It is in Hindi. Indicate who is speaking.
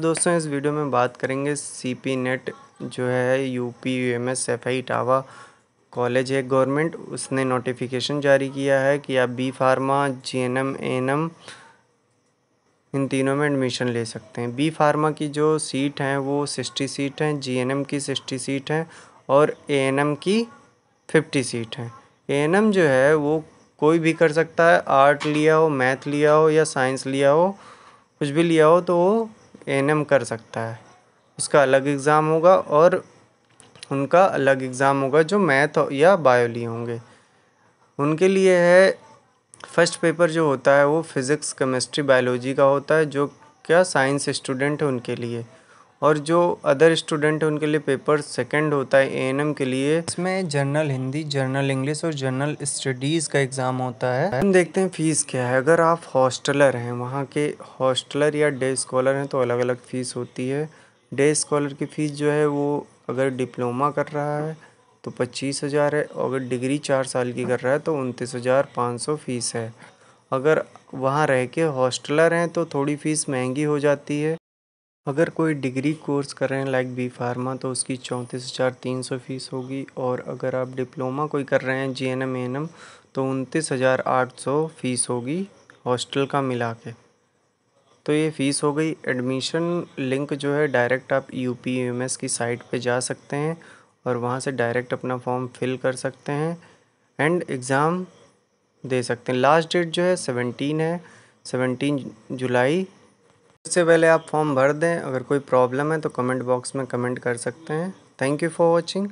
Speaker 1: दोस्तों इस वीडियो में बात करेंगे सी पी नेट जो है U P U M S एफ आई टावा कॉलेज है गवर्नमेंट उसने नोटिफिकेशन जारी किया है कि आप B pharma G N M N M इन तीनों में एडमिशन ले सकते हैं बी फार्मा की जो सीट हैं वो सिक्सटी सीट हैं जी एन एम की सिक्सटी सीट हैं और ए एन एम की फिफ्टी सीट हैं ए एन एम जो है वो कोई भी कर सकता है आर्ट लिया हो मैथ लिया हो या साइंस लिया हो कुछ भी लिया हो तो ए एन एम कर सकता है उसका अलग एग्ज़ाम होगा और उनका अलग एग्ज़ाम होगा जो मैथ या बायो लिए होंगे उनके लिए है फर्स्ट पेपर जो होता है वो फिज़िक्स केमिस्ट्री बायोलॉजी का होता है जो क्या साइंस स्टूडेंट है उनके लिए और जो अदर स्टूडेंट हैं उनके लिए पेपर सेकंड होता है एएनएम के लिए इसमें जनरल हिंदी जनरल इंग्लिश और जनरल स्टडीज़ का एग्ज़ाम होता है हम देखते हैं फ़ीस क्या है अगर आप हॉस्टलर हैं वहाँ के हॉस्टलर या डे स्कॉलर हैं तो अलग अलग फ़ीस होती है डे स्कॉलर की फ़ीस जो है वो अगर डिप्लोमा कर रहा है तो पच्चीस हज़ार है और अगर डिग्री चार साल की कर रहा है तो उनतीस हज़ार पाँच सौ फीस है अगर वहाँ रह के हॉस्टलर हैं तो थोड़ी फ़ीस महंगी हो जाती है अगर कोई डिग्री कोर्स कर रहे हैं लाइक बी फार्मा तो उसकी चौंतीस हज़ार तीन सौ फीस होगी और अगर आप डिप्लोमा कोई कर रहे हैं G N M N M तो उनतीस हज़ार आठ सौ फीस होगी हॉस्टल का मिला के तो ये फ़ीस हो गई एडमिशन लिंक जो है डायरेक्ट आप U P U M S की साइट पे जा सकते हैं और वहाँ से डायरेक्ट अपना फॉर्म फिल कर सकते हैं एंड एग्ज़ाम दे सकते हैं लास्ट डेट जो है सेवनटीन है सेवनटीन जुलाई इससे पहले आप फॉर्म भर दें अगर कोई प्रॉब्लम है तो कमेंट बॉक्स में कमेंट कर सकते हैं थैंक यू फॉर वॉचिंग